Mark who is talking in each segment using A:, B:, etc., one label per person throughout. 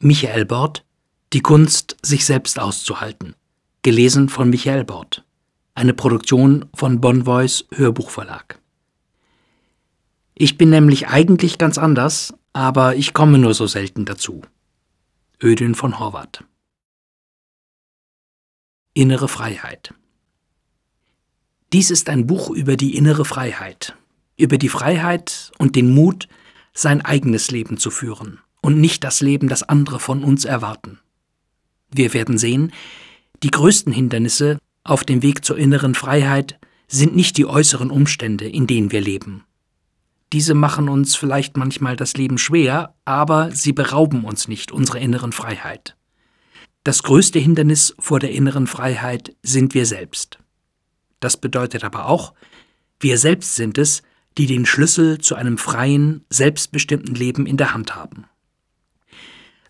A: Michael Bort Die Kunst, sich selbst auszuhalten. Gelesen von Michael Bort. Eine Produktion von Bonvoys Hörbuchverlag. Ich bin nämlich eigentlich ganz anders, aber ich komme nur so selten dazu. Ödün von Horvath. Innere Freiheit. Dies ist ein Buch über die innere Freiheit, über die Freiheit und den Mut, sein eigenes Leben zu führen und nicht das Leben, das andere von uns erwarten. Wir werden sehen, die größten Hindernisse auf dem Weg zur inneren Freiheit sind nicht die äußeren Umstände, in denen wir leben. Diese machen uns vielleicht manchmal das Leben schwer, aber sie berauben uns nicht unserer inneren Freiheit. Das größte Hindernis vor der inneren Freiheit sind wir selbst. Das bedeutet aber auch, wir selbst sind es, die den Schlüssel zu einem freien, selbstbestimmten Leben in der Hand haben.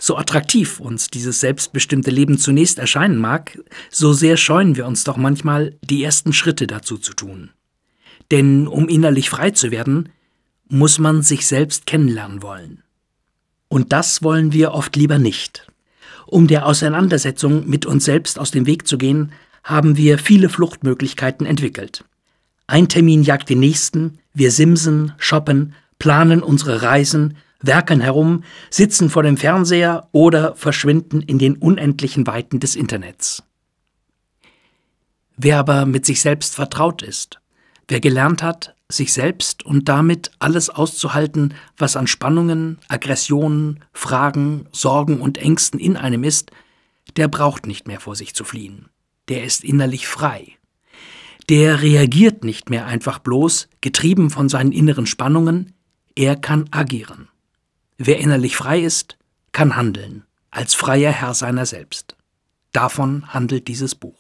A: So attraktiv uns dieses selbstbestimmte Leben zunächst erscheinen mag, so sehr scheuen wir uns doch manchmal, die ersten Schritte dazu zu tun. Denn um innerlich frei zu werden, muss man sich selbst kennenlernen wollen. Und das wollen wir oft lieber nicht. Um der Auseinandersetzung mit uns selbst aus dem Weg zu gehen, haben wir viele Fluchtmöglichkeiten entwickelt. Ein Termin jagt den nächsten, wir simsen, shoppen, planen unsere Reisen, werkeln herum, sitzen vor dem Fernseher oder verschwinden in den unendlichen Weiten des Internets. Wer aber mit sich selbst vertraut ist, wer gelernt hat, sich selbst und damit alles auszuhalten, was an Spannungen, Aggressionen, Fragen, Sorgen und Ängsten in einem ist, der braucht nicht mehr vor sich zu fliehen. Der ist innerlich frei. Der reagiert nicht mehr einfach bloß, getrieben von seinen inneren Spannungen, er kann agieren. Wer innerlich frei ist, kann handeln, als freier Herr seiner selbst. Davon handelt dieses Buch.